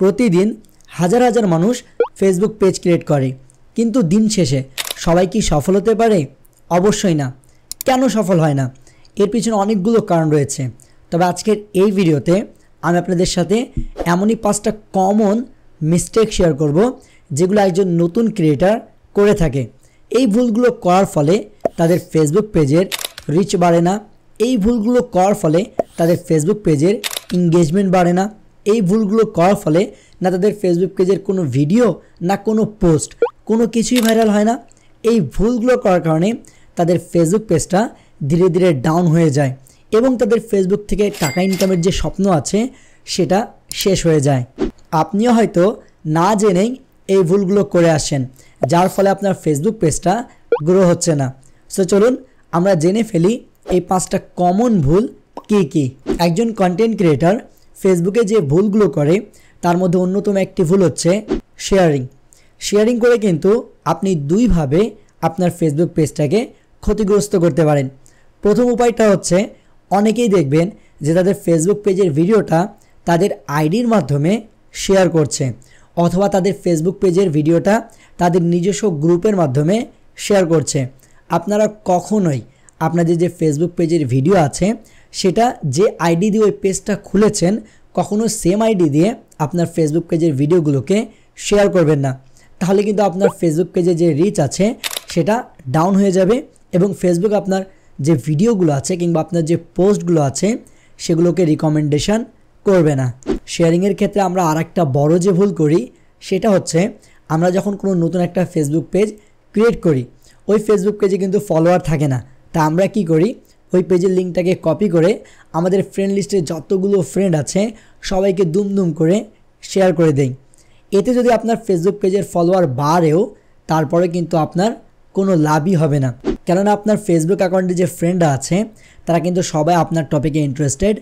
প্রতিদিন হাজার হাজার মানুষ ফেসবুক পেজ ক্রিয়েট করে কিন্তু দিন শেষে সবাই কি সফল হতে পারে অবশ্যই না কেন সফল হয় না এর পিছনে অনেকগুলো কারণ রয়েছে তবে আজকের এই ভিডিওতে আমি আপনাদের সাথে এমনই পাঁচটা কমন মিস্টেক শেয়ার করব যেগুলো একজন নতুন ক্রিয়েটার করে থাকে এই ভুলগুলো করার ফলে তাদের ফেসবুক পেজের রিচ বাড়ে না এই ভুলগুলো করার ফলে তাদের ফেসবুক পেজের এঙ্গেজমেন্ট বাড়ে না এই ভুলগুলো করার ফলে না তাদের ফেসবুক পেজের কোনো ভিডিও না কোনো পোস্ট কোনো কিছুই ভাইরাল হয় না এই ভুলগুলো করার কারণে তাদের ফেসবুক পেজটা ধীরে ধীরে ডাউন হয়ে যায় এবং তাদের ফেসবুক থেকে টাকা ইনকামের যে স্বপ্ন আছে সেটা শেষ হয়ে যায় আপনিও হয়তো না জেনেই এই ভুলগুলো করে আসেন যার ফলে আপনার ফেসবুক পেজটা গ্রো হচ্ছে না সো চলুন আমরা জেনে ফেলি এই পাঁচটা কমন ভুল কী কী একজন কন্টেন্ট ক্রিয়েটার ফেসবুকে যে ভুলগুলো করে তার মধ্যে অন্যতম একটি ভুল হচ্ছে শেয়ারিং শেয়ারিং করে কিন্তু আপনি দুইভাবে আপনার ফেসবুক পেজটাকে ক্ষতিগ্রস্ত করতে পারেন প্রথম উপায়টা হচ্ছে অনেকেই দেখবেন যে তাদের ফেসবুক পেজের ভিডিওটা তাদের আইডির মাধ্যমে শেয়ার করছে অথবা তাদের ফেসবুক পেজের ভিডিওটা তাদের নিজস্ব গ্রুপের মাধ্যমে শেয়ার করছে আপনারা কখনোই আপনাদের যে ফেসবুক পেজের ভিডিও আছে সেটা যে আইডি দিয়ে ওই পেজটা খুলেছেন কখনও সেম আইডি দিয়ে আপনার ফেসবুক পেজের ভিডিওগুলোকে শেয়ার করবেন না তাহলে কিন্তু আপনার ফেসবুক পেজে যে রিচ আছে সেটা ডাউন হয়ে যাবে এবং ফেসবুক আপনার যে ভিডিওগুলো আছে কিংবা আপনার যে পোস্টগুলো আছে সেগুলোকে রিকমেন্ডেশান করবে না শেয়ারিংয়ের ক্ষেত্রে আমরা আর একটা বড়ো যে ভুল করি সেটা হচ্ছে আমরা যখন কোনো নতুন একটা ফেসবুক পেজ ক্রিয়েট করি ওই ফেসবুক পেজে কিন্তু ফলোয়ার থাকে না তা আমরা কি করি ওই পেজের লিঙ্কটাকে কপি করে আমাদের ফ্রেন্ড লিস্টে যতগুলো ফ্রেন্ড আছে সবাইকে দুমদুম করে শেয়ার করে দেই এতে যদি আপনার ফেসবুক পেজের ফলোয়ার বাড়েও তারপরে কিন্তু আপনার কোনো লাভই হবে না কেননা আপনার ফেসবুক অ্যাকাউন্টে যে ফ্রেন্ডরা আছে তারা কিন্তু সবাই আপনার টপিকে ইন্টারেস্টেড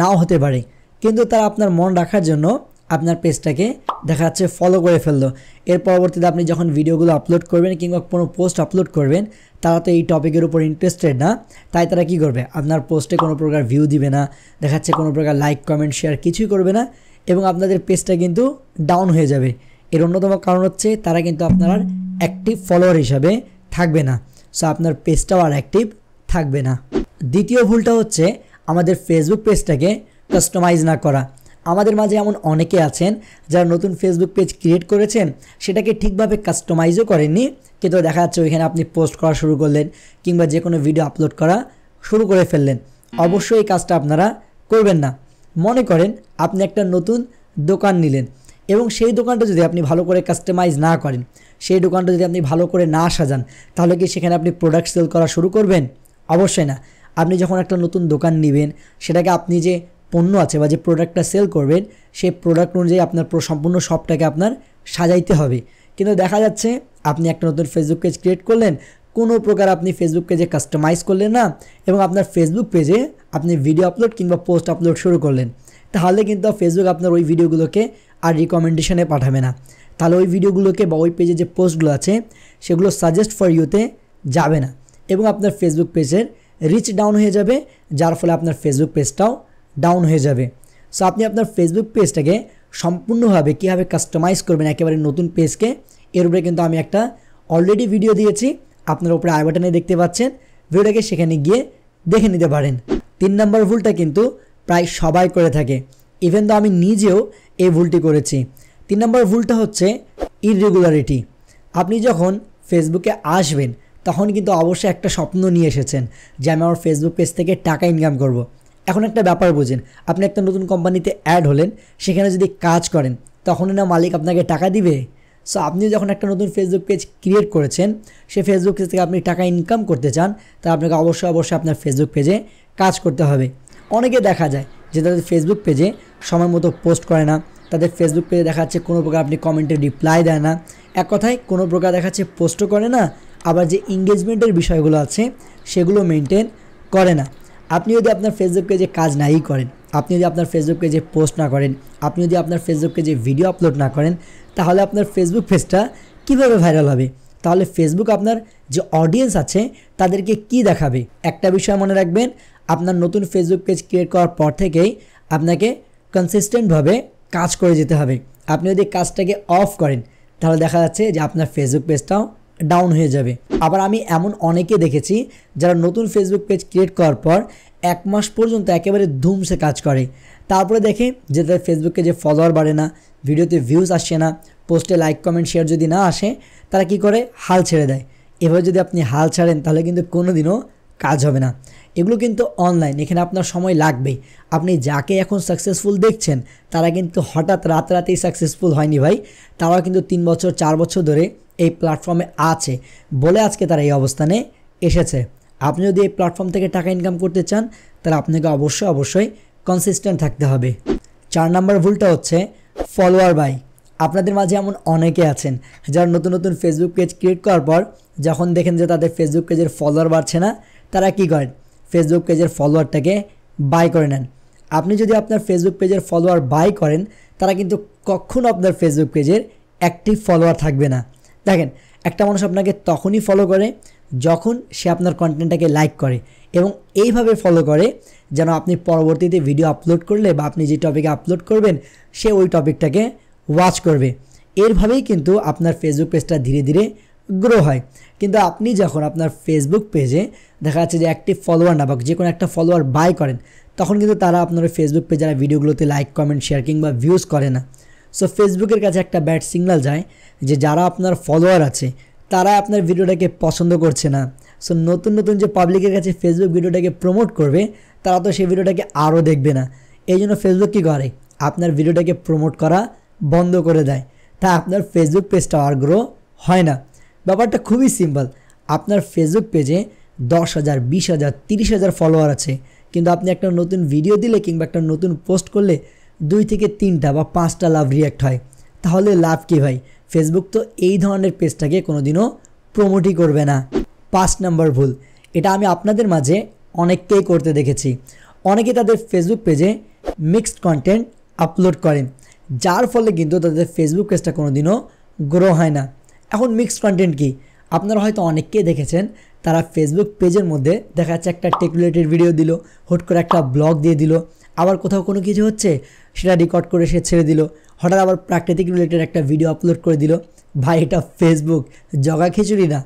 নাও হতে পারে কিন্তু তারা আপনার মন রাখার জন্য আপনার পেজটাকে দেখা যাচ্ছে ফলো করে ফেললো এর পরবর্তীতে আপনি যখন ভিডিওগুলো আপলোড করবেন কিংবা কোনো পোস্ট আপলোড করবেন তারা তো এই টপিকের উপর ইন্টারেস্টেড না তাই তারা কি করবে আপনার পোস্টে কোনো প্রকার ভিউ দিবে না দেখাচ্ছে কোনো প্রকার লাইক কমেন্ট শেয়ার কিছুই করবে না এবং আপনাদের পেজটা কিন্তু ডাউন হয়ে যাবে এর অন্যতম কারণ হচ্ছে তারা কিন্তু আপনার অ্যাক্টিভ ফলোয়ার হিসাবে থাকবে না সো আপনার পেজটাও আর অ্যাক্টিভ থাকবে না দ্বিতীয় ভুলটা হচ্ছে আমাদের ফেসবুক পেজটাকে কাস্টমাইজ না করা আমাদের মাঝে এমন অনেকে আছেন যারা নতুন ফেসবুক পেজ ক্রিয়েট করেছেন সেটাকে ঠিকভাবে কাস্টমাইজও করেননি কিন্তু দেখা যাচ্ছে ওইখানে আপনি পোস্ট করা শুরু করলেন কিংবা যে কোনো ভিডিও আপলোড করা শুরু করে ফেললেন অবশ্যই এই কাজটা আপনারা করবেন না মনে করেন আপনি একটা নতুন দোকান নিলেন এবং সেই দোকানটা যদি আপনি ভালো করে কাস্টমাইজ না করেন সেই দোকানটা যদি আপনি ভালো করে না সাজান তাহলে কি সেখানে আপনি প্রোডাক্ট সেল করা শুরু করবেন অবশ্যই না আপনি যখন একটা নতুন দোকান নেবেন সেটাকে আপনি যে পণ্য আছে বা যে প্রোডাক্টটা সেল করবেন সেই প্রোডাক্ট অনুযায়ী আপনার সম্পূর্ণ শপটাকে আপনার সাজাইতে হবে কিন্তু দেখা যাচ্ছে আপনি একটা নতুন ফেসবুক পেজ ক্রিয়েট করলেন কোনো প্রকার আপনি ফেসবুক পেজে কাস্টমাইজ করলেন না এবং আপনার ফেসবুক পেজে আপনি ভিডিও আপলোড কিংবা পোস্ট আপলোড শুরু করলেন তাহলে কিন্তু ফেসবুক আপনার ওই ভিডিওগুলোকে আর রিকমেন্ডেশনে পাঠাবে না তাহলে ওই ভিডিওগুলোকে বা ওই পেজে যে পোস্টগুলো আছে সেগুলো সাজেস্ট ফর ইউতে যাবে না এবং আপনার ফেসবুক পেজের রিচ ডাউন হয়ে যাবে যার ফলে আপনার ফেসবুক পেজটাও ডাউন হয়ে যাবে সো আপনি আপনার ফেসবুক পেজটাকে সম্পূর্ণভাবে কীভাবে কাস্টমাইজ করবেন একেবারে নতুন পেজকে এর উপরে কিন্তু আমি একটা অলরেডি ভিডিও দিয়েছি আপনার উপরে আয় বাটনে দেখতে পাচ্ছেন ভিডিওটাকে সেখানে গিয়ে দেখে নিতে পারেন তিন নম্বর ভুলটা কিন্তু প্রায় সবাই করে থাকে ইভেন তো আমি নিজেও এই ভুলটি করেছি তিন নম্বর ভুলটা হচ্ছে ইরেগুলারিটি আপনি যখন ফেসবুকে আসবেন তখন কিন্তু অবশ্যই একটা স্বপ্ন নিয়ে এসেছেন যে আমি আমার ফেসবুক পেজ থেকে টাকা ইনকাম করব। এখন একটা ব্যাপার বোঝেন আপনি একটা নতুন কোম্পানিতে অ্যাড হলেন সেখানে যদি কাজ করেন তখন না মালিক আপনাকে টাকা দিবে সো আপনি যখন একটা নতুন ফেসবুক পেজ ক্রিয়েট করেছেন সে ফেসবুক পেজ থেকে আপনি টাকা ইনকাম করতে চান তা আপনাকে অবশ্যই অবশ্যই আপনার ফেসবুক পেজে কাজ করতে হবে অনেকে দেখা যায় যে তাদের ফেসবুক পেজে সময় মতো পোস্ট করে না তাদের ফেসবুক পেজে দেখা যাচ্ছে কোনো প্রকার আপনি কমেন্টে রিপ্লাই দেয় না এক কথায় কোনো প্রকার দেখাচ্ছে পোস্টও করে না আবার যে এঙ্গেজমেন্টের বিষয়গুলো আছে সেগুলো মেনটেন করে না আপনি যদি আপনার ফেসবুক পেজে কাজ নাই করেন আপনি যদি আপনার ফেসবুক পেজে পোস্ট না করেন আপনি যদি আপনার ফেসবুক পেজে ভিডিও আপলোড না করেন তাহলে আপনার ফেসবুক পেজটা কীভাবে ভাইরাল হবে তাহলে ফেসবুক আপনার যে অডিয়েন্স আছে তাদেরকে কি দেখাবে একটা বিষয় মনে রাখবেন আপনার নতুন ফেসবুক পেজ ক্রিয়েট করার পর থেকেই আপনাকে কনসিস্টেন্টভাবে কাজ করে যেতে হবে আপনি যদি কাজটাকে অফ করেন তাহলে দেখা যাচ্ছে যে আপনার ফেসবুক পেজটাও ডাউন হয়ে যাবে আবার আমি এমন অনেকে দেখেছি যারা নতুন ফেসবুক পেজ ক্রিয়েট করার পর এক মাস পর্যন্ত একেবারে ধুমসে কাজ করে তারপরে দেখে যে তাদের ফেসবুকে যে ফলোয়ার বাড়ে না ভিডিওতে ভিউজ আসে না পোস্টে লাইক কমেন্ট শেয়ার যদি না আসে তারা কি করে হাল ছেড়ে দেয় এভাবে যদি আপনি হাল ছাড়েন তাহলে কিন্তু কোনোদিনও কাজ হবে না এগুলো কিন্তু অনলাইন এখানে আপনার সময় লাগবেই আপনি যাকে এখন সাকসেসফুল দেখছেন তারা কিন্তু হঠাৎ রাত রাতেই সাকসেসফুল হয়নি ভাই তারা কিন্তু তিন বছর চার বছর ধরে এই প্ল্যাটফর্মে আছে বলে আজকে তারা এই অবস্থানে এসেছে আপনি যদি এই প্ল্যাটফর্ম থেকে টাকা ইনকাম করতে চান তাহলে আপনাকে অবশ্যই অবশ্যই কনসিস্টেন্ট থাকতে হবে চার নাম্বার ভুলটা হচ্ছে ফলোয়ার বাই আপনাদের মাঝে এমন অনেকে আছেন যারা নতুন নতুন ফেসবুক পেজ ক্রিয়েট করার পর যখন দেখেন যে তাদের ফেসবুক পেজের ফলোয়ার বাড়ছে না তারা কি করেন ফেসবুক পেজের ফলোয়ারটাকে বাই করে নেন আপনি যদি আপনার ফেসবুক পেজের ফলোয়ার বাই করেন তারা কিন্তু কখনও আপনার ফেসবুক পেজের অ্যাক্টিভ ফলোয়ার থাকবে না দেখেন একটা মানুষ আপনাকে তখনই ফলো করে যখন সে আপনার কন্টেন্টটাকে লাইক করে এবং এইভাবে ফলো করে যেন আপনি পরবর্তীতে ভিডিও আপলোড করলে বা আপনি যে টপিকে আপলোড করবেন সে ওই টপিকটাকে ওয়াচ করবে এরভাবেই কিন্তু আপনার ফেসবুক পেজটা ধীরে ধীরে গ্রো হয় কিন্তু আপনি যখন আপনার ফেসবুক পেজে দেখা যাচ্ছে যে একটি ফলোয়ার না বা যে কোনো একটা ফলোয়ার বাই করেন তখন কিন্তু তারা আপনার ফেসবুক পেজে যারা ভিডিওগুলোতে লাইক কমেন্ট শেয়ার কিংবা ভিউজ করে না সো ফেসবুকের কাছে একটা ব্যাড সিগনাল যায় যে যারা আপনার ফলোয়ার আছে তারা আপনার ভিডিওটাকে পছন্দ করছে না সো নতুন নতুন যে পাবলিকের কাছে ফেসবুক ভিডিওটাকে প্রমোট করবে তারা তো সেই ভিডিওটাকে আরও দেখবে না এই জন্য ফেসবুক কী করে আপনার ভিডিওটাকে প্রমোট করা বন্ধ করে দেয় তা আপনার ফেসবুক পেজটা আর গ্রো হয় না ব্যাপারটা খুবই সিম্পল আপনার ফেসবুক পেজে দশ হাজার বিশ হাজার তিরিশ হাজার ফলোয়ার আছে কিন্তু আপনি একটা নতুন ভিডিও দিলে কিংবা একটা নতুন পোস্ট করলে দুই থেকে তিনটা বা পাঁচটা লাভ রিয়াক্ট হয় তাহলে লাভ কী ভাই ফেসবুক তো এই ধরনের পেজটাকে কোনোদিনও প্রমোটই করবে না পাঁচ নাম্বার ভুল এটা আমি আপনাদের মাঝে অনেককেই করতে দেখেছি অনেকে তাদের ফেসবুক পেজে মিক্সড কন্টেন্ট আপলোড করেন যার ফলে কিন্তু তাদের ফেসবুক পেজটা কোনো দিনও গ্রো হয় না এখন মিক্সড কন্টেন্ট কি আপনারা হয়তো অনেককেই দেখেছেন তারা ফেসবুক পেজের মধ্যে দেখা যাচ্ছে একটা টেক রিলেটেড ভিডিও দিল হুট করে একটা ব্লগ দিয়ে দিল আবার কোথাও কোনো কিছু হচ্ছে সেটা রেকর্ড করে সে ছেড়ে দিল হঠাৎ আবার প্রাকৃতিক রিলেটেড একটা ভিডিও আপলোড করে দিল ভাই এটা ফেসবুক জগা খিচুড়ি না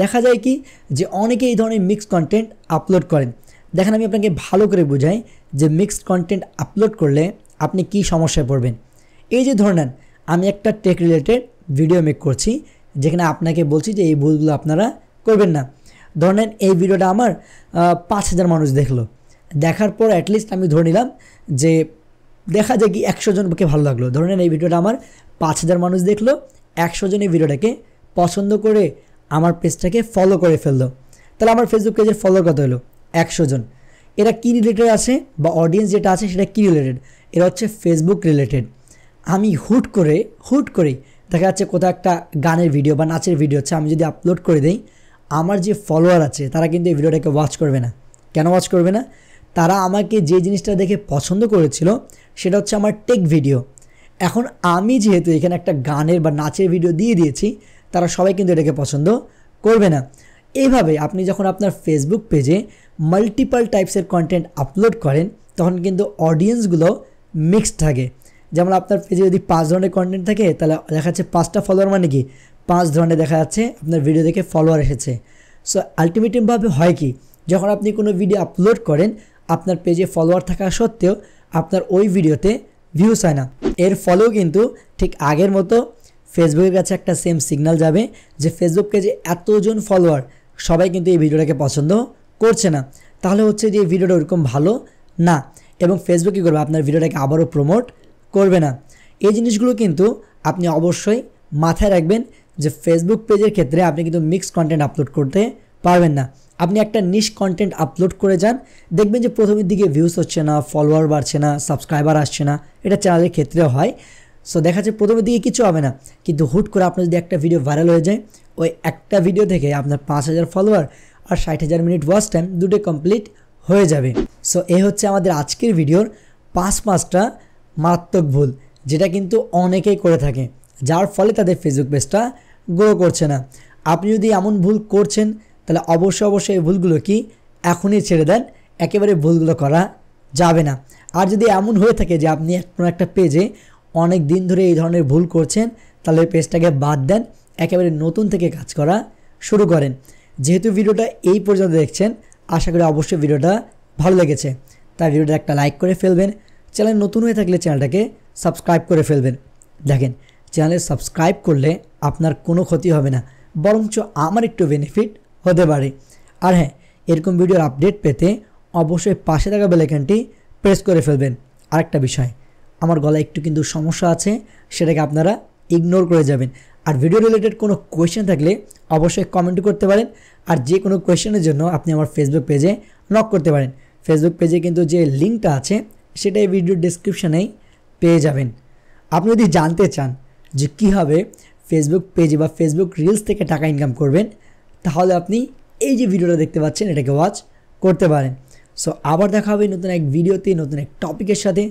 দেখা যায় কি যে অনেকে এই ধরনের মিক্সড কন্টেন্ট আপলোড করেন দেখেন আমি আপনাকে ভালো করে বোঝাই যে মিক্সড কন্টেন্ট আপলোড করলে আপনি কি সমস্যায় পড়বেন এই যে ধরে নেন আমি একটা টেক রিলেটেড ভিডিও মেক করছি যেখানে আপনাকে বলছি যে এই ভুলগুলো আপনারা করবেন না ধরেন এই ভিডিওটা আমার পাঁচ হাজার মানুষ দেখলো দেখার পর অ্যাটলিস্ট আমি ধরে নিলাম যে দেখা যায় কি একশো জনকে ভালো লাগলো ধরেন এই ভিডিওটা আমার পাঁচ হাজার মানুষ দেখলো একশো জন এই ভিডিওটাকে পছন্দ করে আমার পেজটাকে ফলো করে ফেললো তাহলে আমার ফেসবুক পেজের ফলো কত হলো একশো জন এরা কী রিলেটেড আছে বা অডিয়েন্স যেটা আছে সেটা কী রিলেটেড এরা হচ্ছে ফেসবুক রিলেটেড আমি হুট করে হুট করে দেখা যাচ্ছে কোথাও একটা গানের ভিডিও বা নাচের ভিডিও হচ্ছে আমি যদি আপলোড করে দিই আমার যে ফলোয়ার আছে তারা কিন্তু এই ভিডিওটাকে ওয়াচ করবে না কেন ওয়াচ করবে না তারা আমাকে যে জিনিসটা দেখে পছন্দ করেছিল সেটা হচ্ছে আমার টেক ভিডিও এখন আমি যেহেতু এখানে একটা গানের বা নাচের ভিডিও দিয়ে দিয়েছি তারা সবাই কিন্তু এটাকে পছন্দ করবে না এইভাবে আপনি যখন আপনার ফেসবুক পেজে মাল্টিপাল টাইপসের কন্টেন্ট আপলোড করেন তখন কিন্তু অডিয়েন্সগুলো মিক্সড থাকে যেমন আপনার পেজে যদি পাঁচ ধরনের কন্টেন্ট থাকে তাহলে দেখা যাচ্ছে পাঁচটা ফলোয়ার মানে কি পাঁচ ধরনের দেখা যাচ্ছে আপনার ভিডিও দেখে ফলোয়ার এসেছে সো আলটিমেটভাবে হয় কি যখন আপনি কোনো ভিডিও আপলোড করেন আপনার পেজে ফলোয়ার থাকা সত্ত্বেও আপনার ওই ভিডিওতে ভিউজ হয় না এর ফলেও কিন্তু ঠিক আগের মতো ফেসবুকের কাছে একটা সেম সিগনাল যাবে যে ফেসবুক পেজে এতজন ফলোয়ার সবাই কিন্তু এই ভিডিওটাকে পছন্দ করছে না তাহলে হচ্ছে যে এই ভিডিওটা ওরকম ভালো না এবং ফেসবুক কী করবে আপনার ভিডিওটাকে আবারও প্রমোট করবে না এই জিনিসগুলো কিন্তু আপনি অবশ্যই মাথায় রাখবেন যে ফেসবুক পেজের ক্ষেত্রে আপনি কিন্তু মিক্স কন্টেন্ট আপলোড করতে পারবেন না আপনি একটা নিশ কন্টেন্ট আপলোড করে যান দেখবেন যে প্রথমের দিকে ভিউজ হচ্ছে না ফলোয়ার বাড়ছে না সাবস্ক্রাইবার আসছে না এটা চ্যানেলের ক্ষেত্রেও হয় সো দেখা যাচ্ছে প্রথমের দিকে কিছু হবে না কিন্তু হুট করে আপনার যদি একটা ভিডিও ভাইরাল হয়ে যায় ওই একটা ভিডিও থেকে আপনার পাঁচ হাজার ফলোয়ার আর ষাট হাজার মিনিট ওয়াচ টাইম দুটো কমপ্লিট হয়ে যাবে সো এ হচ্ছে আমাদের আজকের ভিডিওর পাঁচ পাঁচটা মারাত্মক ভুল যেটা কিন্তু অনেকেই করে থাকে যার ফলে তাদের ফেসবুক পেজটা গ্রো করছে না আপনি যদি এমন ভুল করছেন তাহলে অবশ্যই অবশ্যই এই ভুলগুলো কি এখনই ছেড়ে দেন একেবারে ভুলগুলো করা যাবে না আর যদি এমন হয়ে থাকে যে আপনি কোনো একটা পেজে অনেক দিন ধরে এই ধরনের ভুল করছেন তাহলে পেজটাকে বাদ দেন একেবারে নতুন থেকে কাজ করা শুরু করেন যেহেতু ভিডিওটা এই পর্যন্ত দেখছেন আশা করি অবশ্যই ভিডিওটা ভালো লেগেছে তাই ভিডিওটা একটা লাইক করে ফেলবেন চ্যানেল নতুন হয়ে থাকলে চ্যানেলটাকে সাবস্ক্রাইব করে ফেলবেন দেখেন চ্যানেলে সাবস্ক্রাইব করলে আপনার কোনো ক্ষতি হবে না বরঞ্চ আমার একটু বেনিফিট হতে পারে আর হ্যাঁ এরকম ভিডিওর আপডেট পেতে অবশ্যই পাশে থাকা বেলাইকানটি প্রেস করে ফেলবেন আরেকটা বিষয় আমার গলায় একটু কিন্তু সমস্যা আছে সেটাকে আপনারা ইগনোর করে যাবেন আর ভিডিও রিলেটেড কোনো কোয়েশ্চেন থাকলে অবশ্যই কমেন্ট করতে পারেন আর যে কোনো কোয়েশ্চেনের জন্য আপনি আমার ফেসবুক পেজে নক করতে পারেন ফেসবুক পেজে কিন্তু যে লিঙ্কটা আছে সেটাই ভিডিও ডিসক্রিপশানেই পেয়ে যাবেন আপনি যদি জানতে চান যে কীভাবে ফেসবুক পেজে বা ফেসবুক রিলস থেকে টাকা ইনকাম করবেন তাহলে আপনি এই যে ভিডিওটা দেখতে পাচ্ছেন এটাকে ওয়াচ করতে পারেন সো আবার দেখা হবে নতুন এক ভিডিওতে নতুন এক টপিকের সাথে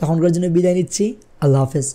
তখনকার জন্য বিদায় নিচ্ছি আল্লাহ হাফেজ